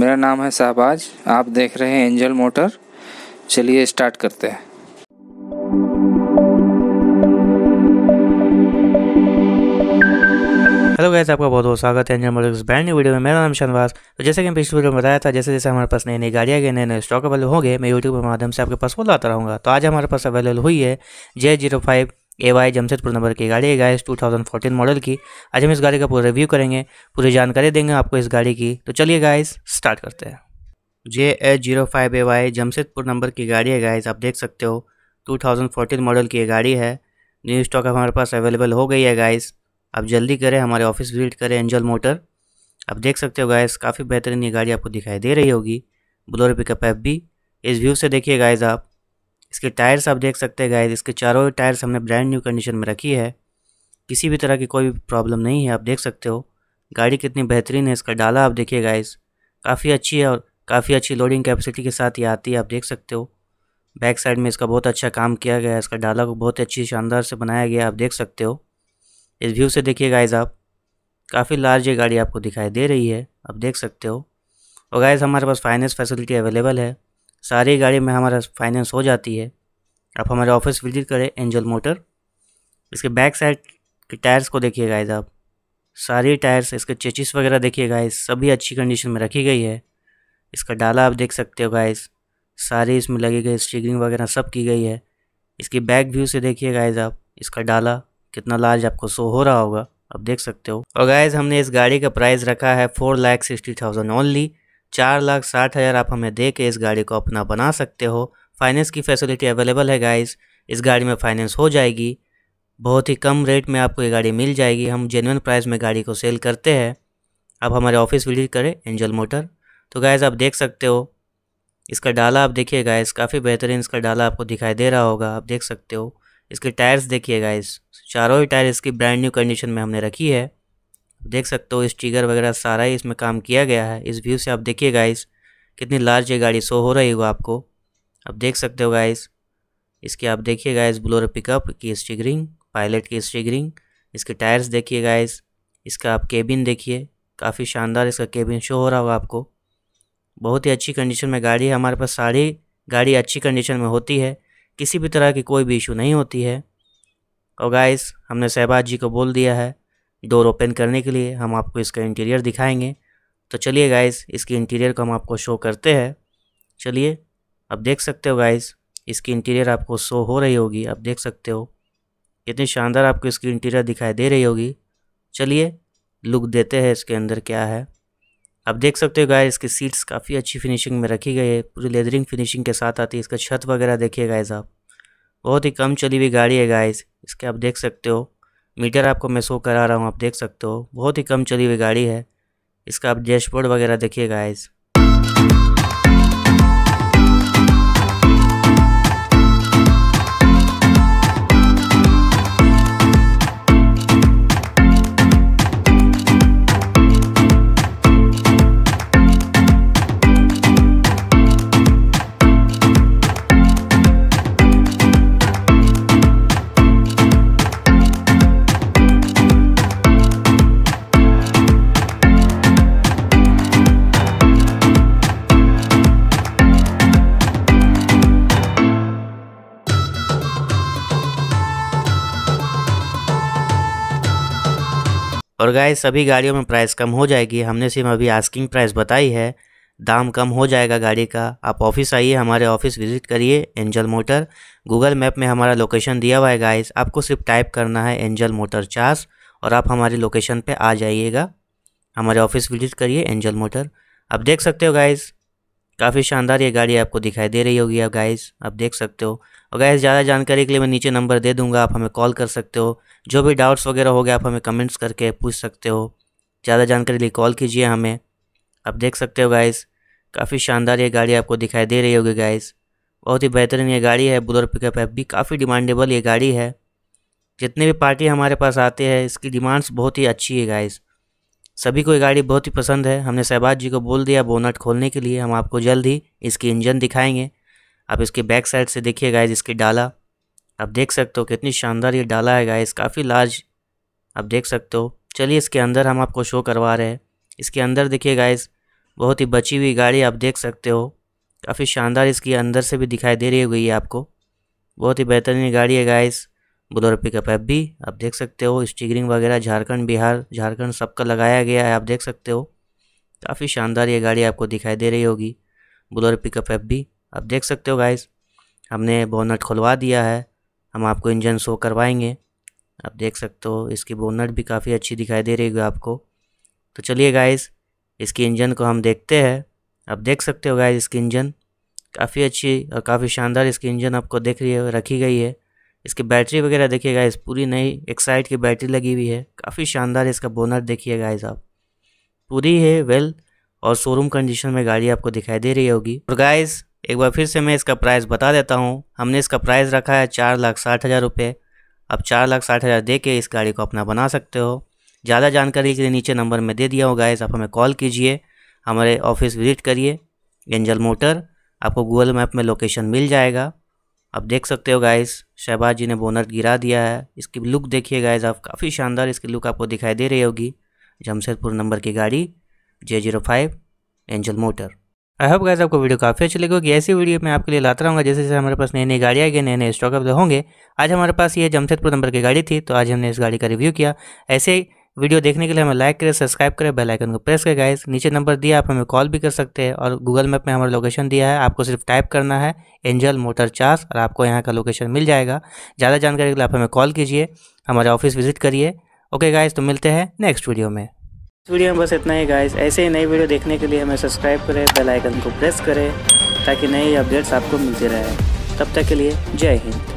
मेरा नाम है शहबाज आप देख रहे हैं एंजल मोटर चलिए स्टार्ट करते हैं हेलो गैस आपका बहुत बहुत स्वागत है Angel Motors brand new video में मेरा नाम शनवास तो जैसे कि मैं पिछले वीडियो में बताया था जैसे जैसे हमारे पास नई नई गाड़ियाँ गए नए नए स्टॉक अवेलेबल होंगे मैं यूट्यूब के माध्यम से आपके पास वो लाता रहूँगा तो आज हमारे पास अवेलेबल हुई है J zero five A Y Jamshedpur number की गाड़ी है गाइस 2014 मॉडल की आज हम इस गाड़ी का पूरा रिव्यू करेंगे पूरी जानकारी देंगे आपको इस गाड़ी की तो चलिए गाइस स्टार्ट करते हैं J H zero five A Y Jamshedpur number की गाड़ी है गाइस आप देख सकते हो 2014 मॉडल की ये गाड़ी है न्यू स्टॉक हमारे पास अवेलेबल हो गई है गाइस आप जल्दी करें हमारे ऑफिस विजिट करें एंजल मोटर आप देख सकते हो गाइस काफ़ी बेहतरीन ये गाड़ी आपको दिखाई दे रही होगी ब्लोर पिकअप एप भी इस व्यू से देखिए गाइज़ आप इसके टायर्स आप देख सकते हैं गाइस इसके चारों टायर्स हमने ब्रांड न्यू कंडीशन में रखी है किसी भी तरह की कोई प्रॉब्लम नहीं है आप देख सकते हो गाड़ी कितनी बेहतरीन है इसका डाला आप देखिए गाइस काफ़ी अच्छी है और काफ़ी अच्छी लोडिंग कैपेसिटी के साथ ये आती है आप देख सकते हो बैक साइड में इसका बहुत अच्छा काम किया गया है इसका डाला को बहुत अच्छी शानदार से बनाया गया आप देख सकते हो इस व्यू से देखिए गाइज आप काफ़ी लार्ज ये गाड़ी आपको दिखाई दे रही है आप देख सकते हो और गाइज हमारे पास फाइनेंस फैसिलिटी अवेलेबल है सारी गाड़ी में हमारा फाइनेंस हो जाती है आप हमारे ऑफिस विजिट करें एंजल मोटर इसके बैक साइड के टायर्स को देखिए गाइस आप सारी टायर्स इसके चेचिस वगैरह देखिए गाइस सभी अच्छी कंडीशन में रखी गई है इसका डाला आप देख सकते हो गाइस सारी इसमें लगी गई स्टीगरिंग वगैरह सब की गई है इसकी बैक व्यू से देखिए गाइस आप इसका डाला कितना लार्ज आपको शो हो रहा होगा आप देख सकते हो और गाइज हमने इस गाड़ी का प्राइस रखा है four lakh sixty thousand only चार लाख साठ हज़ार आप हमें दे के इस गाड़ी को अपना बना सकते हो फाइनेंस की फैसिलिटी अवेलेबल है गाइस इस गाड़ी में फाइनेंस हो जाएगी बहुत ही कम रेट में आपको ये गाड़ी मिल जाएगी हम जेनवन प्राइस में गाड़ी को सेल करते हैं आप हमारे ऑफिस विजिट करें एंजल मोटर तो गाइज़ आप देख सकते हो इसका डाला आप देखिए गाइस काफ़ी बेहतरीन इसका डाला आपको दिखाई दे रहा होगा आप देख सकते हो इसके टायर्स देखिए गाइस चारों ही टायर इसकी ब्रांड न्यू कंडीशन में हमने रखी है देख सकते हो स्टिकर वगैरह सारा ही इसमें काम किया गया है इस व्यू से आप देखिए गाइस कितनी लार्ज ये गाड़ी शो हो रही हो आपको आप देख सकते हो गाइस इसके आप देखिए गाइस ब्लोर पिकअप की स्टीगरिंग पायलट की स्टीगरिंग इसके टायर्स देखिए गाइस इसका आप केबिन देखिए काफ़ी शानदार इसका केबिन शो हो रहा होगा आपको बहुत ही अच्छी कंडीशन में गाड़ी है हमारे पास सारी गाड़ी अच्छी कंडीशन में होती है किसी भी तरह की कोई भी इशू नहीं होती है और गाइस हमने शहबाज जी को बोल दिया है डोर ओपन करने के लिए हम आपको इसका इंटीरियर दिखाएंगे तो चलिए गाइस इसके इंटीरियर को हम आपको शो करते हैं चलिए अब देख सकते हो गाइस इसकी इंटीरियर आपको शो हो रही होगी आप देख सकते हो कितनी शानदार आपको इसकी इंटीरियर दिखाई दे रही होगी चलिए लुक देते हैं इसके अंदर क्या है आप देख सकते हो गाइस इसकी सीट्स काफ़ी अच्छी फिनिशिंग में रखी गई है पूरी लेदरिंग फिनिशिंग के साथ आती है इसका छत वगैरह देखिए गाइस आप बहुत ही कम चली हुई गाड़ी है गाइस इसके आप देख सकते हो मीटर आपको मैं शो करा रहा हूँ आप देख सकते हो बहुत ही कम चली हुई गाड़ी है इसका आप डैशबोर्ड वगैरह देखिए गाइस और गाय सभी गाड़ियों में प्राइस कम हो जाएगी हमने सिर्फ अभी आस्किंग प्राइस बताई है दाम कम हो जाएगा गाड़ी का आप ऑफिस आइए हमारे ऑफिस विजिट करिए एंजल मोटर गूगल मैप में हमारा लोकेशन दिया हुआ है गाइस आपको सिर्फ टाइप करना है एंजल मोटर चार्स और आप हमारी लोकेशन पे आ जाइएगा हमारे ऑफिस विजिट करिए एंजल मोटर आप देख सकते हो गाइस काफ़ी शानदार ये गाड़ी आपको दिखाई दे रही होगी अब गाइस आप देख सकते हो और गाइस ज़्यादा जानकारी के लिए मैं नीचे नंबर दे दूंगा आप हमें कॉल कर सकते हो जो भी डाउट्स वगैरह हो गए आप हमें कमेंट्स करके पूछ सकते हो ज़्यादा जानकारी लिए कॉल कीजिए हमें आप देख सकते हो गाइस काफ़ी शानदार ये गाड़ी आपको दिखाई दे रही होगी गाइस बहुत ही बेहतरीन ये गाड़ी है बुलर पिकअप है भी काफ़ी डिमांडेबल ये गाड़ी है जितने भी पार्टी हमारे पास आते हैं इसकी डिमांड्स बहुत ही अच्छी है गाइस सभी को ये गाड़ी बहुत ही पसंद है हमने सहबाज जी को बोल दिया बोनट खोलने के लिए हम आपको जल्द ही इसकी इंजन दिखाएंगे आप इसके बैक साइड से देखिए गाइज इसकी डाला आप देख सकते हो कितनी शानदार ये डाला है गाइज काफ़ी लार्ज आप देख सकते हो चलिए इसके अंदर हम आपको शो करवा रहे हैं इसके अंदर देखिए गाइज बहुत ही बची हुई गाड़ी आप देख सकते हो काफ़ी शानदार इसकी अंदर से भी दिखाई दे रही है आपको बहुत ही बेहतरीन गाड़ी है गाइज़ बोलेरो पिकअप ऐप भी आप देख सकते हो स्टीगरिंग वगैरह झारखंड बिहार झारखंड सबका लगाया गया है आप देख सकते हो काफ़ी शानदार ये गाड़ी आपको दिखाई दे रही होगी बोलेरो पिकअप ऐप भी आप देख सकते हो गाइस हमने बोनट खुलवा दिया है हम आपको इंजन शो करवाएंगे आप देख सकते हो इसकी बोनट भी काफ़ी अच्छी दिखाई दे रही होगी आपको तो चलिए गाइस इसकी इंजन को हम देखते हैं आप देख सकते हो गाइस इसकी इंजन काफ़ी अच्छी और काफ़ी शानदार इसकी इंजन आपको देख रही है रखी गई है इसकी बैटरी वगैरह देखिए इस पूरी नई एक्साइट की बैटरी लगी हुई है काफ़ी शानदार इसका बोनर देखिए गाइज आप पूरी है वेल और शोरूम कंडीशन में गाड़ी आपको दिखाई दे रही होगी और गाइस एक बार फिर से मैं इसका प्राइस बता देता हूँ हमने इसका प्राइस रखा है चार लाख साठ हज़ार रुपये आप चार लाख साठ हज़ार दे के इस गाड़ी को अपना बना सकते हो ज़्यादा जानकारी के लिए नीचे नंबर में दे दिया हूँ गाइस आप हमें कॉल कीजिए हमारे ऑफिस विजिट करिए एंजल मोटर आपको गूगल मैप में लोकेशन मिल जाएगा आप देख सकते हो गाइस शहबाज जी ने बोनर गिरा दिया है इसकी लुक देखिए गाइस आप काफ़ी शानदार इसकी लुक आपको दिखाई दे रही होगी जमशेदपुर नंबर की गाड़ी J zero five Angel Motor I hope guys आपको वीडियो काफ़ी अच्छी लगेगी ऐसी वीडियो मैं आपके लिए लाता रहूँगा जैसे जैसे हमारे पास नई नई गाड़ियाँ आएगी नए नए स्टॉक होंगे आज हमारे पास ये जमशेदपुर नंबर की गाड़ी थी तो आज हमने इस गाड़ी का रिव्यू किया ऐसे वीडियो देखने के लिए हमें लाइक करें सब्सक्राइब करें बेल आइकन को प्रेस करें गाइस नीचे नंबर दिया आप हमें कॉल भी कर सकते हैं और गूगल मैप में हमारा लोकेशन दिया है आपको सिर्फ टाइप करना है एंजल मोटर चार्स और आपको यहाँ का लोकेशन मिल जाएगा ज़्यादा जानकारी के लिए आप हमें कॉल कीजिए हमारे ऑफिस विजिट करिए ओके गाइज तो मिलते हैं नेक्स्ट वीडियो में इस वीडियो में बस इतना ही गाइज ऐसे ही नई वीडियो देखने के लिए हमें सब्सक्राइब करें बेल आइकन को प्रेस करें ताकि नए अपडेट्स आपको मिलते रहे तब तक के लिए जय हिंद